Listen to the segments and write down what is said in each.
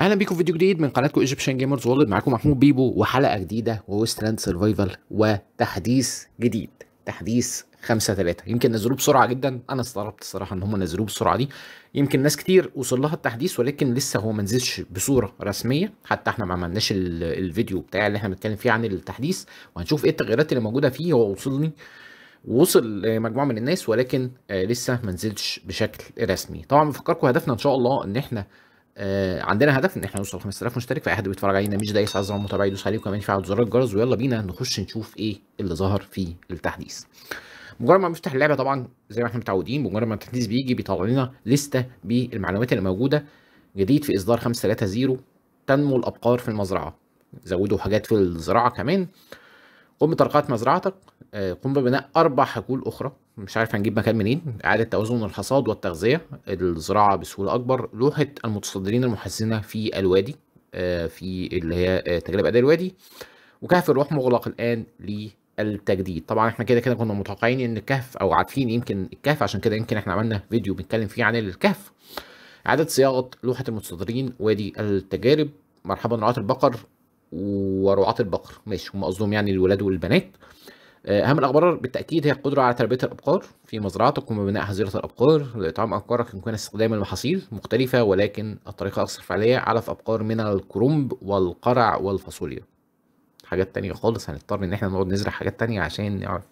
اهلا بيكم في فيديو جديد من قناتكم ايجيبشن جيمرز وولد معاكم محمود بيبو وحلقه جديده وويستلاند سرفايفل وتحديث جديد تحديث 5 3 يمكن نزلوه بسرعه جدا انا استغربت الصراحه ان هم نزلوه بالسرعه دي يمكن ناس كتير وصل لها التحديث ولكن لسه هو ما نزلش بصوره رسميه حتى احنا ما عملناش الفيديو بتاع اللي احنا بنتكلم فيه عن التحديث وهنشوف ايه التغييرات اللي موجوده فيه هو وصلني وصل لمجموعه من الناس ولكن آه، لسه ما نزلش بشكل رسمي طبعا بفكركم هدفنا ان شاء الله ان احنا آه، عندنا هدف ان احنا نوصل 5000 مشترك فاي حد بيتفرج علينا مش دايس عايز متابعي يدوس عليه وكمان يفعل زرار الجرس ويلا بينا نخش نشوف ايه اللي ظهر في التحديث مجرد ما بنفتح اللعبه طبعا زي ما احنا متعودين مجرد ما التحديث بيجي بيطلع لنا لسته بالمعلومات اللي موجوده جديد في اصدار 530 تنمو الابقار في المزرعه زودوا حاجات في الزراعه كمان قم بترقية مزرعتك آه، قم ببناء أربع حقول أخرى مش عارف هنجيب مكان منين إعادة توازن الحصاد والتغذية الزراعة بسهولة أكبر لوحة المتصدرين المحسنة في الوادي آه، في اللي هي آه، تجربة أداء الوادي وكهف الروح مغلق الآن للتجديد طبعا احنا كده كده كنا متوقعين ان الكهف او عارفين يمكن الكهف عشان كده يمكن احنا عملنا فيديو بنتكلم فيه عن الكهف إعادة صياغة لوحة المتصدرين وادي التجارب مرحبا رعاة البقر ورعاة البقر ماشي هم قصدهم يعني الولاد والبنات اهم الاخبار بالتاكيد هي القدره على تربيه الابقار في مزرعتكم وبناء حظيره الابقار لإطعام ابقارك يمكن استخدام المحاصيل مختلفه ولكن الطريقه الاكثر فعاليه علف ابقار من الكرنب والقرع والفاصوليا حاجات تانية خالص هنضطر ان احنا نقعد نزرع حاجات تانية عشان نعرف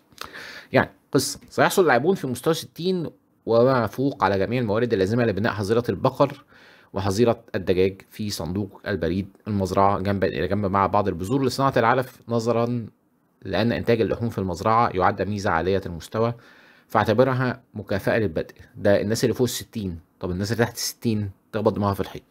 يعني قصه سيحصل اللاعبون في مستوى 60 وما فوق على جميع الموارد اللازمه لبناء حظيره البقر وحظيرة الدجاج في صندوق البريد المزرعة جنبا إلى جنب مع بعض البذور لصناعة العلف نظرا لأن إنتاج اللحوم في المزرعة يعد ميزة عالية المستوى فاعتبرها مكافأة للبدء ده الناس اللي فوق الستين طب الناس اللي تحت الستين تخبط دماغها في الحيط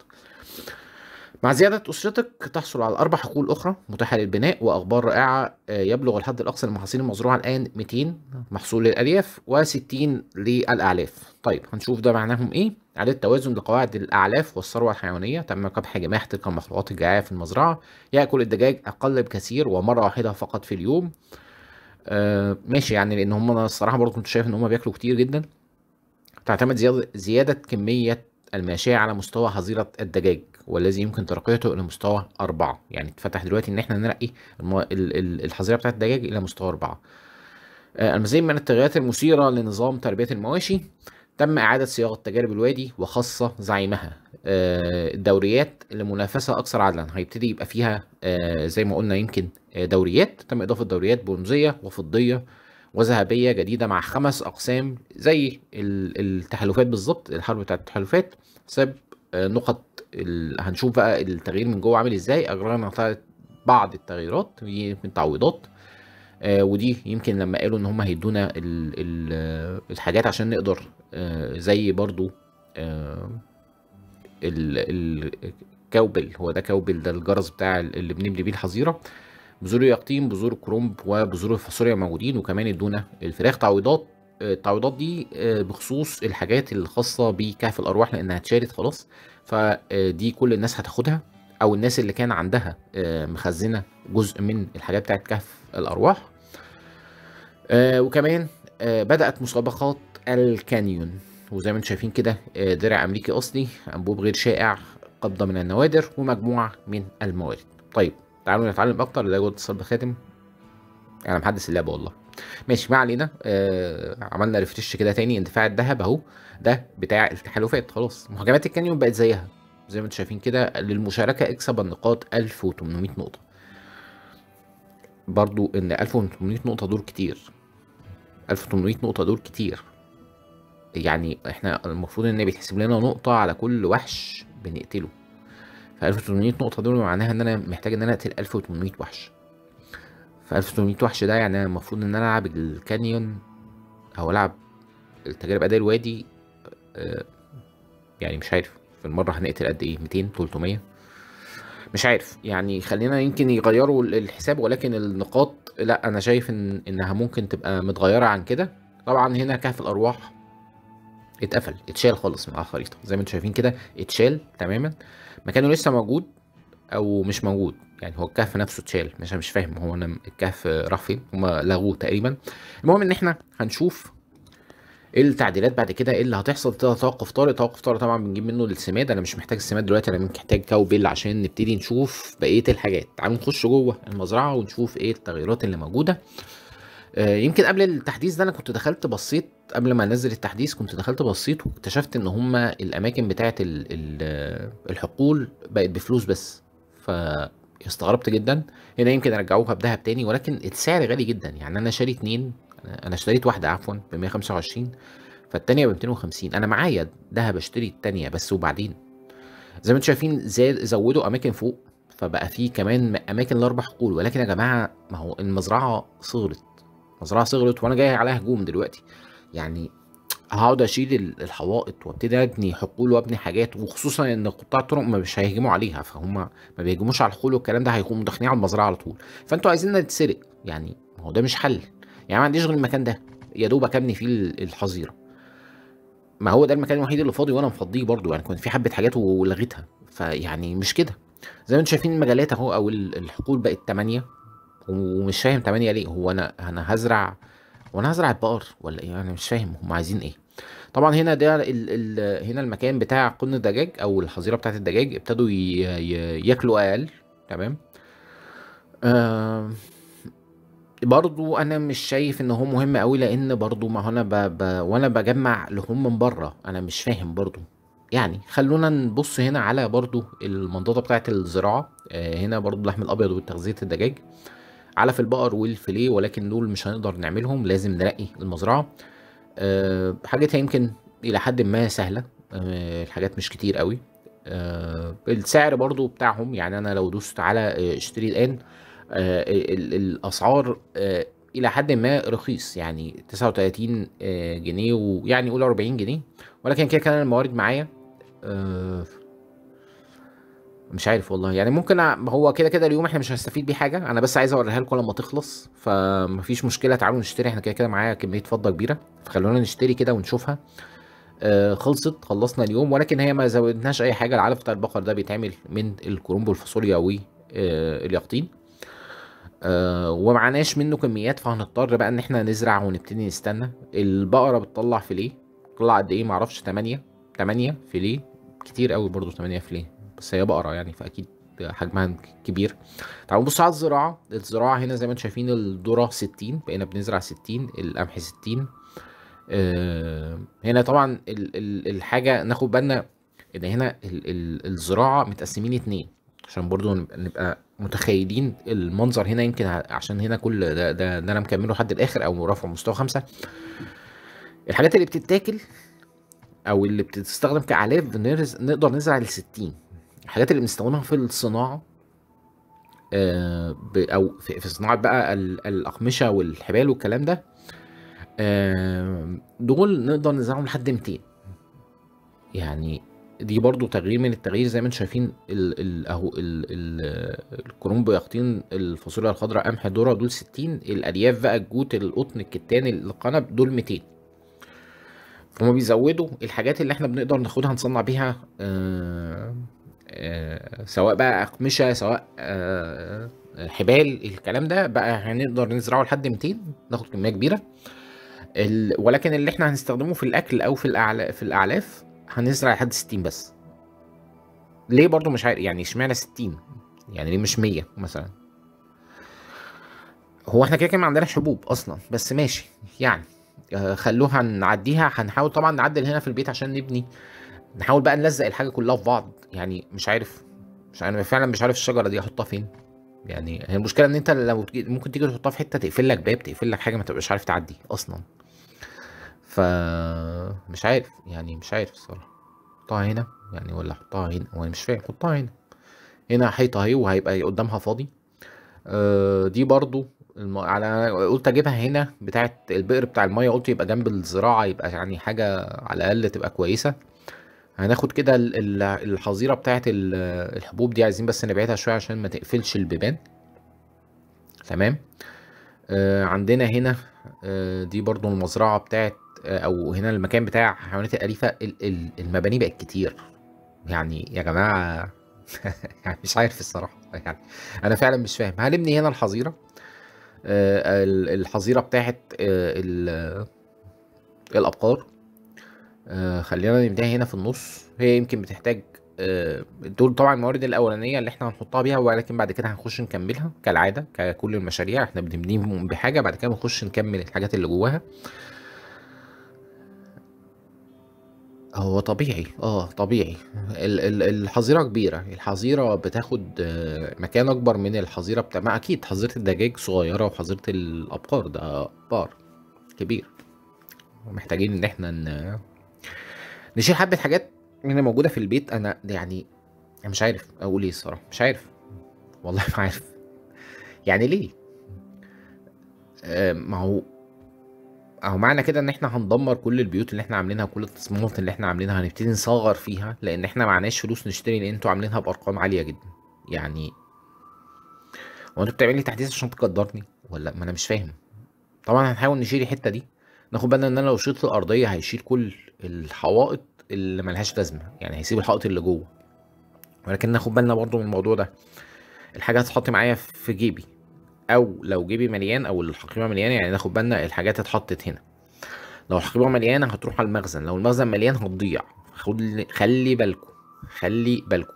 مع زيادة أسرتك تحصل على أربع حقول أخرى متاحة للبناء وأخبار رائعة آه، يبلغ الحد الأقصى للمحاصيل المزروعة الآن 200 محصول للألياف و60 للأعلاف طيب هنشوف ده معناهم إيه إعادة توازن لقواعد الأعلاف والثروة الحيوانية تم قبح جماح تلك المخلوقات الجائعة في المزرعة يأكل الدجاج أقل بكثير ومرة واحدة فقط في اليوم آه ماشي يعني لأن هم أنا الصراحة برضه كنت شايف إن هم بياكلوا كتير جدا تعتمد زيادة, زيادة كمية الماشية على مستوى حظيرة الدجاج والذي يمكن ترقيته إلى مستوى أربعة يعني اتفتح دلوقتي إن إحنا نرقي الحظيرة بتاعة الدجاج إلى مستوى أربعة آه، المزيد من التغييرات المثيرة لنظام تربية المواشي تم إعادة صياغة تجارب الوادي وخاصة زعيمها آه، الدوريات لمنافسة أكثر عدلا هيبتدي يبقى فيها آه، زي ما قلنا يمكن آه، دوريات تم إضافة دوريات برونزية وفضية وذهبية جديدة مع خمس أقسام زي التحالفات بالظبط الحرب بتاعت التحالفات ساب نقط ال... هنشوف بقى التغيير من جوه عامل ازاي اجرائنا طلعت بعض التغييرات يمكن تعويضات ودي يمكن لما قالوا ان هم هيدونا الحاجات عشان نقدر آه، زي برضو آه، الكوبل هو ده كوبل ده الجرس بتاع اللي بنبني بيه الحظيره بذور اليقطين بذور الكرومب وبذور الفاصوليا موجودين وكمان ادونا الفراخ تعويضات آه، التعويضات دي بخصوص الحاجات الخاصه بكهف الارواح لانها اتشالت خلاص فدي كل الناس هتاخدها او الناس اللي كان عندها مخزنه جزء من الحاجات بتاعت كهف الارواح وكمان بدات مسابقات الكانيون وزي ما انتم شايفين كده آه، درع امريكي اصلي انبوب غير شائع قبضه من النوادر ومجموعه من الموارد طيب تعالوا نتعلم اكتر ده جوه اتصال بخاتم انا محدث اللعبه والله ماشي ما علينا آه عملنا ريفتش كده تاني اندفاع الذهب اهو ده بتاع التحالفات خلاص مهاجمات الكانيون بقت زيها زي ما انتم شايفين كده للمشاركه اكسب النقاط 1800 نقطه برضو ان 1800 نقطه دول كتير 1800 نقطه دول كتير يعني احنا المفروض ان بيتحسب لنا نقطه على كل وحش بنقتله ف 1800 نقطه دول معناها ان انا محتاج ان انا اقتل 1800 وحش ف 1800 وحش ده يعني المفروض ان انا العب الكانيون او العب التجارب اداء الوادي آه يعني مش عارف في المره هنقتل قد ايه 200 300 مش عارف يعني خلينا يمكن يغيروا الحساب ولكن النقاط لا انا شايف ان انها ممكن تبقى متغيره عن كده طبعا هنا كهف الارواح اتقفل اتشال خالص من على الخريطه زي ما انتم شايفين كده اتشال تماما مكانه لسه موجود او مش موجود يعني هو الكهف نفسه اتشال مش مش فاهم هو انا الكهف راح فين هم لغوه تقريبا المهم ان احنا هنشوف إيه التعديلات بعد كده ايه اللي هتحصل توقف طارئ توقف طارئ طبعا بنجيب منه السماد انا مش محتاج السماد دلوقتي انا محتاج كاوبيل عشان نبتدي نشوف بقيه الحاجات تعالوا نخش جوه المزرعه ونشوف ايه التغييرات اللي موجوده آه، يمكن قبل التحديث ده انا كنت دخلت بصيت قبل ما انزل التحديث كنت دخلت بصيت واكتشفت ان هما الاماكن بتاعه آه، الحقول بقت بفلوس بس فاستغربت جدا هنا يمكن رجعوها بدهب تاني ولكن السعر غالي جدا يعني انا شاري اتنين انا اشتريت واحده عفوا ب 125 فالتانيه ب 250 انا معايا دهب اشتري التانيه بس وبعدين زي ما انتم شايفين زودوا اماكن فوق فبقى في كمان اماكن لاربع حقول ولكن يا جماعه ما هو المزرعه صغرت مزرعه صغرت وانا جاي عليها هجوم دلوقتي يعني هقعد اشيل الحوائط وابتدي ابني حقول وابني حاجات وخصوصا ان قطاع الطرق مش هيهجموا عليها فهم ما بيهجموش على الحقول والكلام ده هيقوموا داخلين على المزرعه على طول فانتوا عايزيننا نتسرق يعني ما هو ده مش حل يعني ما عنديش غير المكان ده يا دوب اكبني فيه الحظيره ما هو ده المكان الوحيد اللي فاضي وانا مفضيه برضو يعني كنت في حبه حاجات ولغيتها فيعني مش كده زي ما انتم شايفين المجالات اهو او الحقول بقت 8 ومش فاهم 8 ليه هو انا انا هزرع وانا هزرع البقر ولا ايه انا مش فاهم هم عايزين ايه طبعا هنا ده الـ الـ هنا المكان بتاع قن الدجاج او الحظيره بتاعه الدجاج ابتدوا ياكلوا اقل تمام آه برضو انا مش شايف ان هو مهم قوي لان برضو ما انا وانا بجمع لهم من بره انا مش فاهم برضو يعني خلونا نبص هنا على برضو المنطقه بتاعه الزراعه آه هنا برضو اللحم الابيض وتغذيه الدجاج آه علف البقر والفيليه ولكن دول مش هنقدر نعملهم لازم نرقي المزرعه أه حاجتها يمكن الى حد ما سهله أه الحاجات مش كتير قوي أه السعر برضو بتاعهم يعني انا لو دوست على آه، اشتري الان أه الاسعار أه الى حد ما رخيص يعني 39 آه، جنيه ويعني قول 40 جنيه ولكن كده كان الموارد معايا آه، مش عارف والله يعني ممكن هو كده كده اليوم احنا مش هنستفيد بيه حاجه انا بس عايز اوريها لكم لما تخلص فمفيش مشكله تعالوا نشتري احنا كده كده معايا كميه فضه كبيره فخلونا نشتري كده ونشوفها آه خلصت خلصنا اليوم ولكن هي ما زودناش اي حاجه العلف بتاع البقر ده بيتعمل من الكرومب والفاصوليا واليقطين آه, آه، ومعناش منه كميات فهنضطر بقى ان احنا نزرع ونبتدي نستنى البقره بتطلع في ليه بتطلع قد ايه معرفش 8 8 ليه كتير قوي برضه 8 ليه بس هي بقره يعني فاكيد حجمها كبير تعالوا نبص على الزراعه الزراعه هنا زي ما انتم شايفين الذره 60 بقينا بنزرع 60 القمح 60 آه، هنا طبعا الحاجه ناخد بالنا ان هنا الزراعه متقسمين اتنين عشان برضو نبقى متخيلين المنظر هنا يمكن عشان هنا كل ده, ده, ده انا مكمله لحد الاخر او رفع مستوى خمسة الحاجات اللي بتتاكل او اللي بتستخدم كعلاف نقدر نزرع ال 60 الحاجات اللي بنستخدمها في الصناعه آه، او في صناعه بقى الاقمشه والحبال والكلام ده دول نقدر نزرعهم لحد 200 يعني دي برضو تغيير من التغيير زي ما انتم شايفين اهو الكرنب يقطين الفاصوليا الخضراء قمح ذره دول 60 الالياف بقى الجوت القطن الكتان القنب دول 200 فهم بيزودوا الحاجات اللي احنا بنقدر ناخدها نصنع بيها آه آه، سواء بقى اقمشه سواء آه، حبال الكلام ده بقى هنقدر نزرعه لحد 200 ناخد كميه كبيره ال... ولكن اللي احنا هنستخدمه في الاكل او في في الاعلاف هنزرع لحد 60 بس ليه برضو مش عارف يعني اشمعنى 60 يعني ليه مش 100 مثلا هو احنا كده كده ما عندناش حبوب اصلا بس ماشي يعني آه، خلوها نعديها هنحاول طبعا نعدل هنا في البيت عشان نبني نحاول بقى نلزق الحاجه كلها في بعض يعني مش عارف مش انا فعلا مش عارف الشجره دي احطها فين يعني هي المشكله ان انت لو ممكن تيجي تحطها في حته تقفل لك باب تقفل لك حاجه ما تبقاش عارف تعدي اصلا ف مش عارف يعني مش عارف الصراحه احطها هنا يعني ولا احطها هنا وانا مش فاهم احطها هنا هنا حيطه اهي وهيبقى قدامها فاضي آه، دي برضو الم... على قلت اجيبها هنا بتاعه البئر بتاع الميه قلت يبقى جنب الزراعه يبقى يعني حاجه على الاقل تبقى كويسه هناخد كده الحظيره بتاعه الحبوب دي عايزين بس نبعدها شويه عشان ما تقفلش البيبان تمام آه عندنا هنا آه دي برضو المزرعه بتاعه آه او هنا المكان بتاع حيوانات الاليفه المباني بقت كتير يعني يا جماعه يعني مش عارف الصراحه يعني انا فعلا مش فاهم هنبني هنا الحظيره آه، الحظيره بتاعه آه، الابقار آه، خلينا نبدأ هنا في النص هي يمكن بتحتاج آه دول طبعا الموارد الاولانيه اللي احنا هنحطها بيها ولكن بعد كده هنخش نكملها كالعاده ككل المشاريع احنا بنبني بحاجه بعد كده بنخش نكمل الحاجات اللي جواها هو طبيعي اه طبيعي الحظيره كبيره الحظيره بتاخد آه، مكان اكبر من الحظيره بتاع ما اكيد حظيره الدجاج صغيره وحظيره الابقار ده بار كبير محتاجين ان احنا نشيل حبه حاجات من موجوده في البيت انا يعني مش عارف اقول ايه الصراحه مش عارف والله ما عارف يعني ليه آه، ما هو اهو معنى كده ان احنا هندمر كل البيوت اللي احنا عاملينها وكل التصميمات اللي احنا عاملينها هنبتدي نصغر فيها لان احنا معناش فلوس نشتري لان انتوا عاملينها بارقام عاليه جدا يعني هو انتوا بتعمل لي تحديث عشان تقدرني ولا ما انا مش فاهم طبعا هنحاول نشيل الحته دي ناخد بالنا ان انا لو شلت الارضيه هيشيل كل الحوائط اللي ملهاش لازمه يعني هيسيب الحائط اللي جوه ولكن ناخد بالنا برضو من الموضوع ده الحاجه هتتحط معايا في جيبي او لو جيبي مليان او الحقيبه مليانه يعني ناخد بالنا الحاجات اتحطت هنا لو الحقيبه مليانه هتروح على المخزن لو المخزن مليان هتضيع خد خلي بالكم خلي بالكم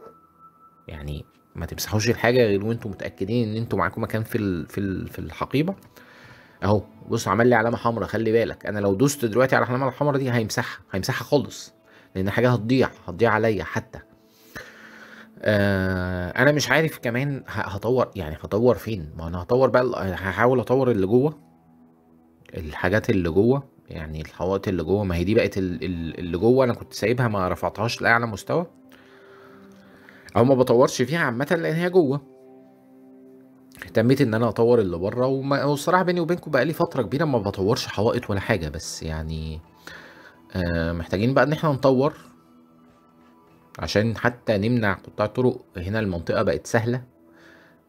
يعني ما تمسحوش الحاجه غير وانتم متاكدين ان انتم معاكم مكان في في الحقيبه اهو بص عمل لي علامه حمراء خلي بالك انا لو دوست دلوقتي على العلامه الحمراء دي هيمسحها هيمسحها خالص لان حاجه هتضيع هتضيع عليا حتى آه انا مش عارف كمان هطور يعني هطور فين ما انا هطور بقى هحاول اطور اللي جوه الحاجات اللي جوه يعني الحوائط اللي جوه ما هي دي بقت اللي جوه انا كنت سايبها ما رفعتهاش لاعلى مستوى او ما بطورش فيها عامه لان هي جوه اهتميت ان انا اطور اللي بره وما- والصراحه بيني وبينكم بقى لي فتره كبيره ما بطورش حوائط ولا حاجه بس يعني آه، محتاجين بقى ان احنا نطور عشان حتى نمنع قطاع الطرق هنا المنطقه بقت سهله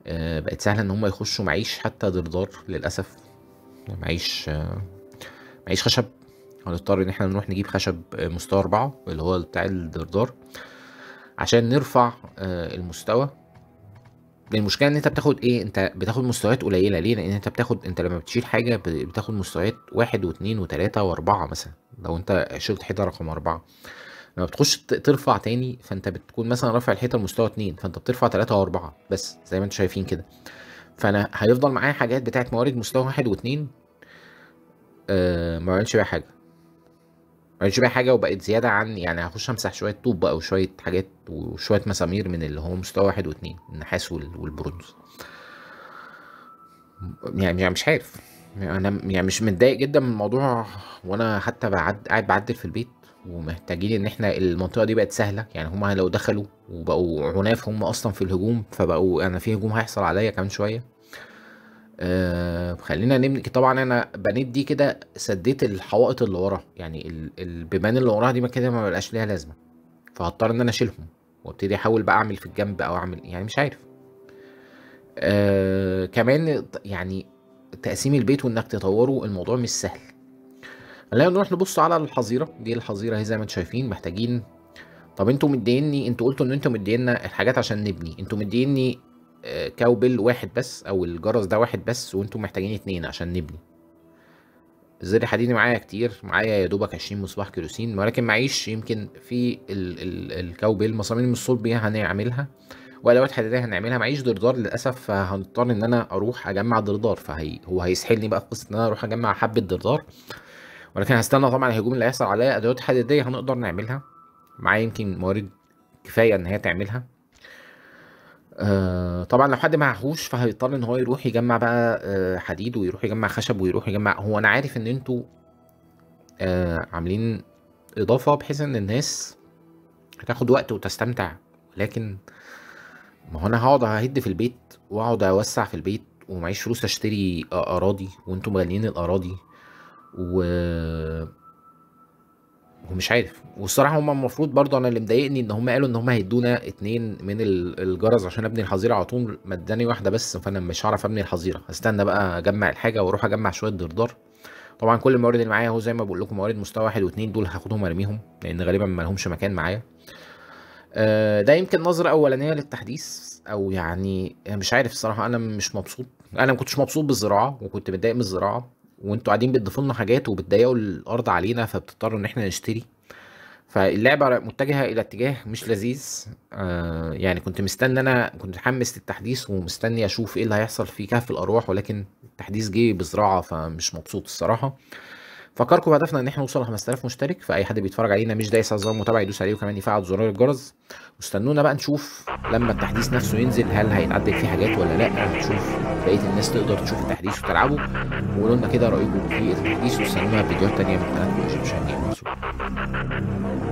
آه، بقت سهله ان هم يخشوا معيش حتى دردار للاسف معيش معيش خشب هنضطر ان احنا نروح نجيب خشب مستوى أربعة اللي هو بتاع الدردار عشان نرفع آه، المستوى المشكله ان انت بتاخد ايه انت بتاخد مستويات قليله ليه لان انت بتاخد انت لما بتشيل حاجه بتاخد مستويات واحد واثنين وثلاثه واربعه مثلا لو انت شلت حيطه رقم اربعه لما بتخش ترفع تاني فانت بتكون مثلا رافع الحيطه لمستوى اتنين فانت بترفع تلاته واربعه بس زي ما انتوا شايفين كده فانا هيفضل معايا حاجات بتاعت موارد مستوى واحد واثنين آه ما بعملش بيها حاجه عملتش بيها حاجه وبقت زياده عن يعني هخش امسح شويه طوب او شويه حاجات وشويه مسامير من اللي هو مستوى واحد واثنين النحاس والبرونز يعني،, يعني مش عارف انا يعني مش متضايق جدا من الموضوع وانا حتى بعد قاعد بعدل في البيت ومحتاجين ان احنا المنطقه دي بقت سهله يعني هما لو دخلوا وبقوا عناف هم اصلا في الهجوم فبقوا انا في هجوم هيحصل عليا كمان شويه آه خلينا نملك طبعا انا بنيت دي كده سديت الحوائط اللي ورا يعني البيبان اللي وراها دي ما كده ما بقاش ليها لازمه فهضطر ان انا اشيلهم وابتدي احاول بقى اعمل في الجنب او اعمل يعني مش عارف آه كمان يعني تقسيم البيت وانك تطوره الموضوع مش سهل خلينا نروح نبص على الحظيره دي الحظيره اهي زي ما انتم شايفين محتاجين طب انتوا مديني انتوا قلتوا ان انتوا مدينا الحاجات عشان نبني انتوا مديني كاوبل واحد بس او الجرس ده واحد بس وانتم محتاجين اتنين عشان نبني زر حديدي معايا كتير معايا يا دوبك 20 مصباح كيروسين ولكن معيش يمكن في ال ال الكاوبل مصاميم الصلبية هنعملها وادوات حديديه هنعملها معيش دردار للاسف فهنضطر ان انا اروح اجمع دردار فهي هو هيسحلني بقى في قصه ان انا اروح اجمع حبه دردار ولكن هستنى طبعا الهجوم اللي هيحصل عليا ادوات حديديه هنقدر نعملها معايا يمكن موارد كفايه ان هي تعملها آه، طبعا لو حد معهوش فهيضطر ان هو يروح يجمع بقى آه، حديد ويروح يجمع خشب ويروح يجمع هو انا عارف ان انتوا آه، عاملين اضافه بحيث ان الناس هتاخد وقت وتستمتع لكن ما هو انا هقعد اهد في البيت واقعد اوسع في البيت ومعيش فلوس اشتري اراضي وانتم مغنيين الاراضي و ومش عارف والصراحه هم المفروض برضه انا اللي مضايقني ان هم قالوا ان هم هيدونا اتنين من الجرز عشان ابني الحظيره على طول ما اداني واحده بس فانا مش هعرف ابني الحظيره هستنى بقى اجمع الحاجه واروح اجمع شويه دردار طبعا كل الموارد اللي معايا اهو زي ما بقول لكم موارد مستوى واحد واثنين دول هاخدهم ارميهم لان غالبا ما لهمش مكان معايا آه، ده يمكن نظره اولانيه للتحديث او يعني مش عارف الصراحه انا مش مبسوط انا ما كنتش مبسوط بالزراعه وكنت متضايق من الزراعه وانتوا قاعدين بتضيفوا لنا حاجات وبتضيقوا الارض علينا فبتضطروا ان احنا نشتري فاللعبه متجهه الى اتجاه مش لذيذ آه يعني كنت مستني انا كنت متحمس للتحديث ومستني اشوف ايه اللي هيحصل في كهف الارواح ولكن التحديث جه بزراعه فمش مبسوط الصراحه فكركم هدفنا ان احنا نوصل ل 5000 مشترك فاي حد بيتفرج علينا مش دايس على زرار المتابعه يدوس عليه وكمان يفعل زرار الجرس واستنونا بقى نشوف لما التحديث نفسه ينزل هل هيتعدل فيه حاجات ولا لا نشوف بقيه الناس تقدر تشوف التحديث وتلعبه وقولوا لنا كده رايكم في التحديث واستنونا فيديوهات تانيه من قناه ايجيبشن جيمرز